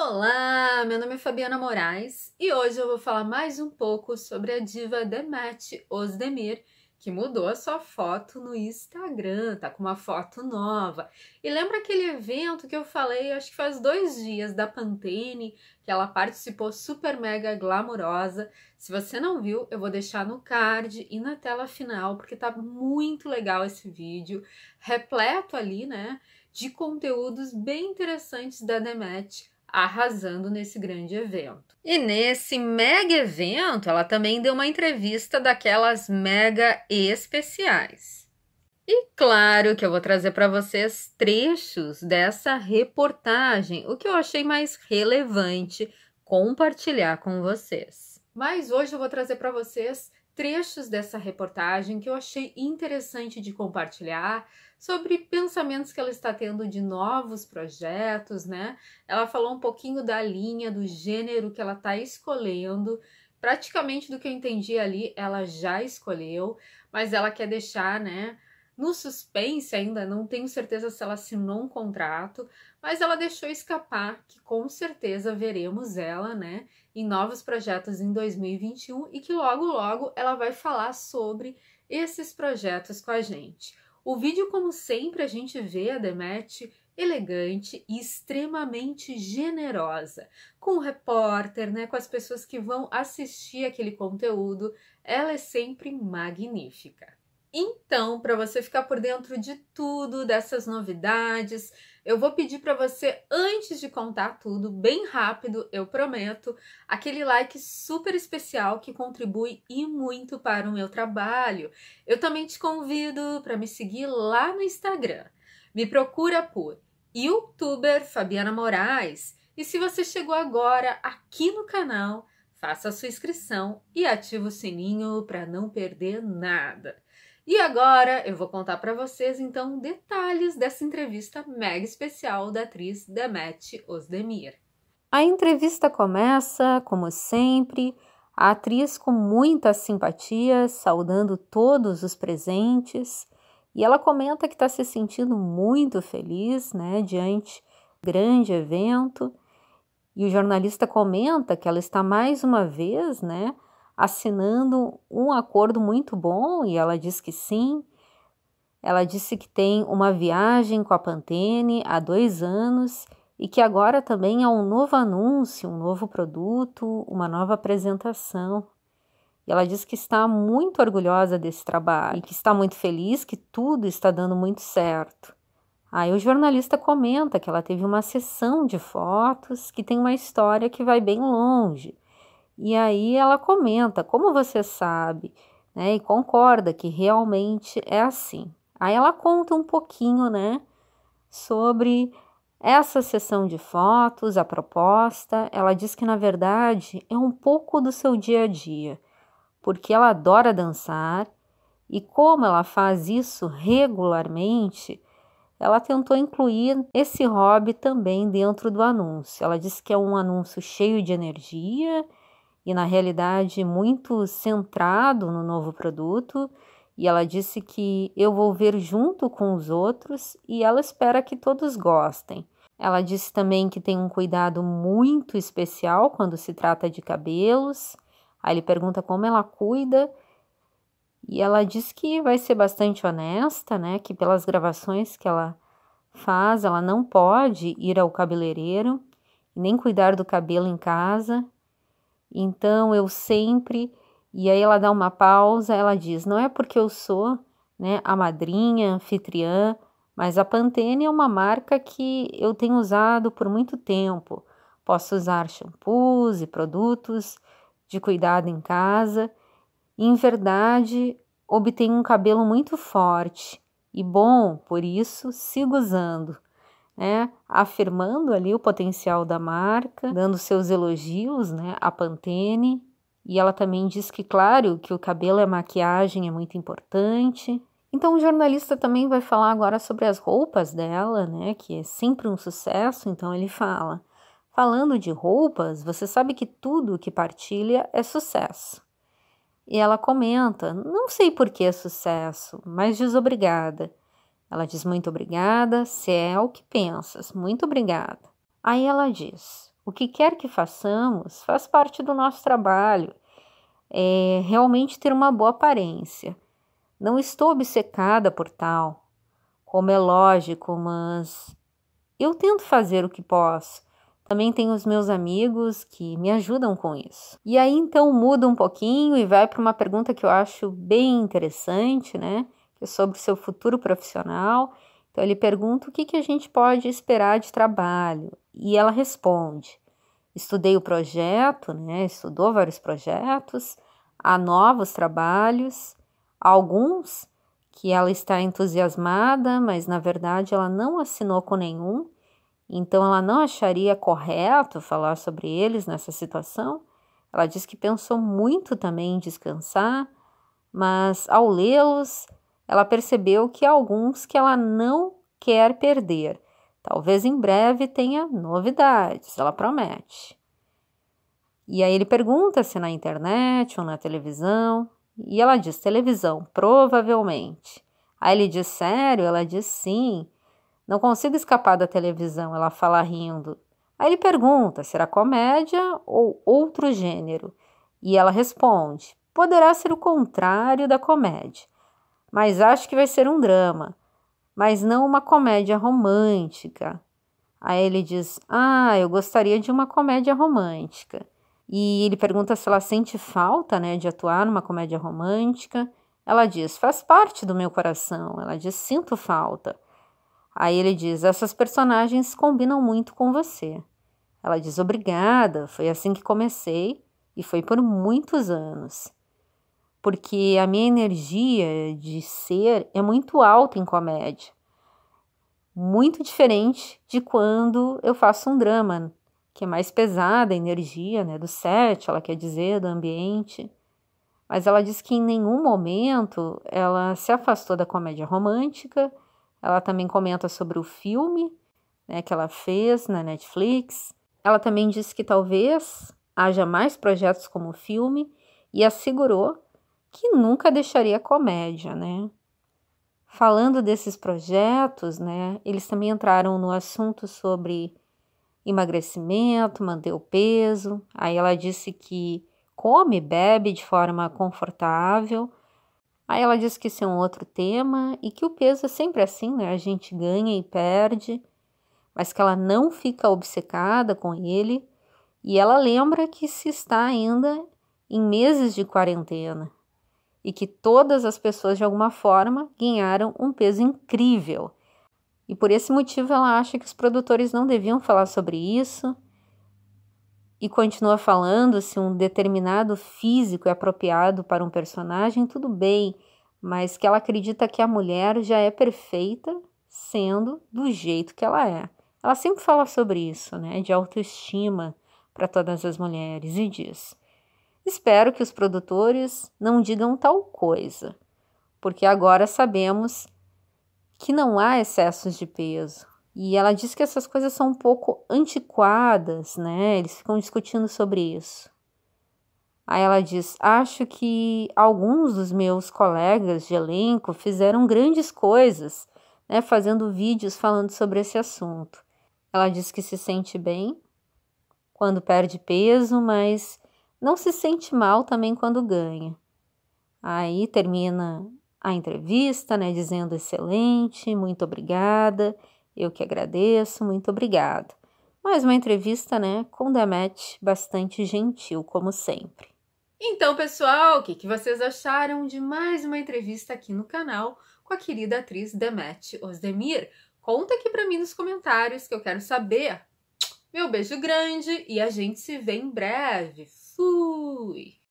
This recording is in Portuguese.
Olá, meu nome é Fabiana Moraes e hoje eu vou falar mais um pouco sobre a diva Demet Osdemir, que mudou a sua foto no Instagram, tá com uma foto nova. E lembra aquele evento que eu falei, acho que faz dois dias, da Pantene, que ela participou super mega glamourosa. Se você não viu, eu vou deixar no card e na tela final, porque tá muito legal esse vídeo, repleto ali, né, de conteúdos bem interessantes da Demet arrasando nesse grande evento. E nesse mega evento, ela também deu uma entrevista daquelas mega especiais. E claro que eu vou trazer para vocês trechos dessa reportagem, o que eu achei mais relevante compartilhar com vocês. Mas hoje eu vou trazer para vocês trechos dessa reportagem que eu achei interessante de compartilhar sobre pensamentos que ela está tendo de novos projetos, né? Ela falou um pouquinho da linha, do gênero que ela está escolhendo. Praticamente do que eu entendi ali, ela já escolheu, mas ela quer deixar, né? No suspense, ainda não tenho certeza se ela assinou um contrato, mas ela deixou escapar que com certeza veremos ela, né, em novos projetos em 2021 e que logo logo ela vai falar sobre esses projetos com a gente. O vídeo, como sempre, a gente vê a Demet elegante e extremamente generosa, com o repórter, né, com as pessoas que vão assistir aquele conteúdo, ela é sempre magnífica. Então, para você ficar por dentro de tudo, dessas novidades, eu vou pedir para você, antes de contar tudo, bem rápido, eu prometo, aquele like super especial que contribui e muito para o meu trabalho. Eu também te convido para me seguir lá no Instagram. Me procura por youtuber Fabiana Moraes. E se você chegou agora aqui no canal, faça a sua inscrição e ative o sininho para não perder nada. E agora eu vou contar para vocês então detalhes dessa entrevista mega especial da atriz Demet Osdemir. A entrevista começa, como sempre, a atriz com muita simpatia, saudando todos os presentes, e ela comenta que está se sentindo muito feliz, né, diante grande evento. E o jornalista comenta que ela está mais uma vez, né, assinando um acordo muito bom e ela diz que sim. Ela disse que tem uma viagem com a Pantene há dois anos e que agora também há um novo anúncio, um novo produto, uma nova apresentação. E ela diz que está muito orgulhosa desse trabalho e que está muito feliz que tudo está dando muito certo. Aí o jornalista comenta que ela teve uma sessão de fotos que tem uma história que vai bem longe e aí ela comenta como você sabe, né? E concorda que realmente é assim. Aí ela conta um pouquinho, né, sobre essa sessão de fotos, a proposta. Ela diz que na verdade é um pouco do seu dia a dia, porque ela adora dançar e como ela faz isso regularmente, ela tentou incluir esse hobby também dentro do anúncio. Ela diz que é um anúncio cheio de energia e, na realidade, muito centrado no novo produto. E ela disse que eu vou ver junto com os outros e ela espera que todos gostem. Ela disse também que tem um cuidado muito especial quando se trata de cabelos. Aí ele pergunta como ela cuida e ela diz que vai ser bastante honesta, né? Que pelas gravações que ela faz, ela não pode ir ao cabeleireiro nem cuidar do cabelo em casa então eu sempre. E aí ela dá uma pausa, ela diz: não é porque eu sou né, a madrinha, anfitriã, mas a Pantene é uma marca que eu tenho usado por muito tempo. Posso usar shampoos e produtos de cuidado em casa. E, em verdade, obtenho um cabelo muito forte e bom, por isso sigo usando né, afirmando ali o potencial da marca, dando seus elogios, né, à Pantene. E ela também diz que, claro, que o cabelo e é a maquiagem é muito importante. Então o jornalista também vai falar agora sobre as roupas dela, né, que é sempre um sucesso, então ele fala: "Falando de roupas, você sabe que tudo que partilha é sucesso". E ela comenta: "Não sei por que é sucesso, mas desobrigada. Ela diz muito obrigada, se é o que pensas, muito obrigada. Aí ela diz: o que quer que façamos faz parte do nosso trabalho, é realmente ter uma boa aparência. Não estou obcecada por tal, como é lógico, mas eu tento fazer o que posso. Também tenho os meus amigos que me ajudam com isso. E aí então muda um pouquinho e vai para uma pergunta que eu acho bem interessante, né? sobre o seu futuro profissional. Então ele pergunta o que, que a gente pode esperar de trabalho e ela responde: estudei o projeto, né? Estudou vários projetos, há novos trabalhos, alguns que ela está entusiasmada, mas na verdade ela não assinou com nenhum, então ela não acharia correto falar sobre eles nessa situação. Ela diz que pensou muito também em descansar, mas ao lê-los, ela percebeu que há alguns que ela não quer perder. Talvez em breve tenha novidades, ela promete. E aí ele pergunta se na internet ou na televisão, e ela diz televisão, provavelmente. Aí ele diz sério, ela diz sim. Não consigo escapar da televisão, ela fala rindo. Aí ele pergunta: será comédia ou outro gênero? E ela responde: poderá ser o contrário da comédia mas acho que vai ser um drama, mas não uma comédia romântica. Aí ele diz: Ah, eu gostaria de uma comédia romântica. E ele pergunta se ela sente falta né, de atuar numa comédia romântica. Ela diz: Faz parte do meu coração. Ela diz: Sinto falta. Aí ele diz: Essas personagens combinam muito com você. Ela diz: Obrigada, foi assim que comecei e foi por muitos anos porque a minha energia de ser é muito alta em comédia, muito diferente de quando eu faço um drama, que é mais pesada a energia né, do set, ela quer dizer, do ambiente. Mas ela diz que em nenhum momento ela se afastou da comédia romântica. Ela também comenta sobre o filme né, que ela fez na Netflix. Ela também diz que talvez haja mais projetos como o filme e assegurou que nunca deixaria comédia, né? Falando desses projetos, né? Eles também entraram no assunto sobre emagrecimento, manter o peso. Aí ela disse que come, bebe de forma confortável. Aí ela disse que isso é um outro tema e que o peso é sempre assim, né? A gente ganha e perde, mas que ela não fica obcecada com ele. E ela lembra que se está ainda em meses de quarentena, e que todas as pessoas, de alguma forma, ganharam um peso incrível. E por esse motivo ela acha que os produtores não deviam falar sobre isso e continua falando se um determinado físico é apropriado para um personagem, tudo bem, mas que ela acredita que a mulher já é perfeita sendo do jeito que ela é. Ela sempre fala sobre isso, né, de autoestima para todas as mulheres e diz: Espero que os produtores não digam tal coisa, porque agora sabemos que não há excessos de peso. E ela diz que essas coisas são um pouco antiquadas, né? Eles ficam discutindo sobre isso. Aí ela diz: Acho que alguns dos meus colegas de elenco fizeram grandes coisas, né, fazendo vídeos falando sobre esse assunto. Ela diz que se sente bem quando perde peso, mas não se sente mal também quando ganha. Aí termina a entrevista, né, dizendo excelente, muito obrigada, eu que agradeço, muito obrigado. Mais uma entrevista, né, com Demet bastante gentil, como sempre. Então, pessoal, o que, que vocês acharam de mais uma entrevista aqui no canal com a querida atriz Demet Osdemir? Conta aqui para mim nos comentários que eu quero saber. Meu beijo grande e a gente se vê em breve. Ooh.